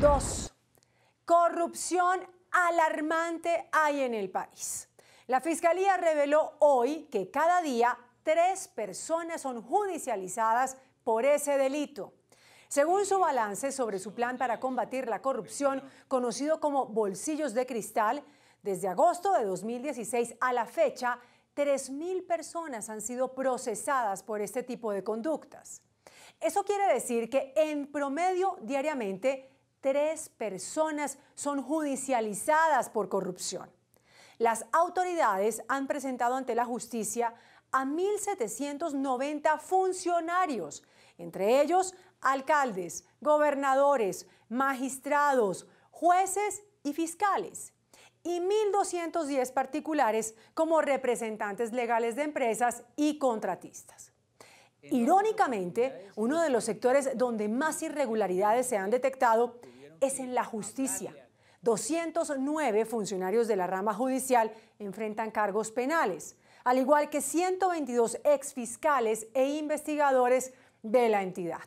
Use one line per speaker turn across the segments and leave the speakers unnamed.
Dos, corrupción alarmante hay en el país. La Fiscalía reveló hoy que cada día tres personas son judicializadas por ese delito. Según su balance sobre su plan para combatir la corrupción, conocido como Bolsillos de Cristal, desde agosto de 2016 a la fecha, 3.000 personas han sido procesadas por este tipo de conductas. Eso quiere decir que en promedio diariamente tres personas son judicializadas por corrupción. Las autoridades han presentado ante la justicia a 1.790 funcionarios, entre ellos alcaldes, gobernadores, magistrados, jueces y fiscales, y 1.210 particulares como representantes legales de empresas y contratistas. Irónicamente, uno de los sectores donde más irregularidades se han detectado es en la justicia. 209 funcionarios de la rama judicial enfrentan cargos penales, al igual que 122 exfiscales e investigadores de la entidad.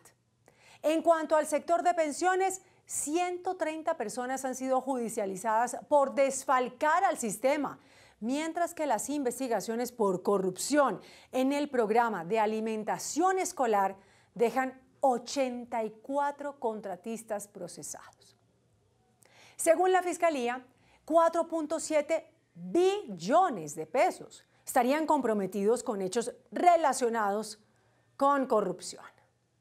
En cuanto al sector de pensiones, 130 personas han sido judicializadas por desfalcar al sistema, mientras que las investigaciones por corrupción en el programa de alimentación escolar dejan 84 contratistas procesados. Según la Fiscalía, 4.7 billones de pesos estarían comprometidos con hechos relacionados con corrupción.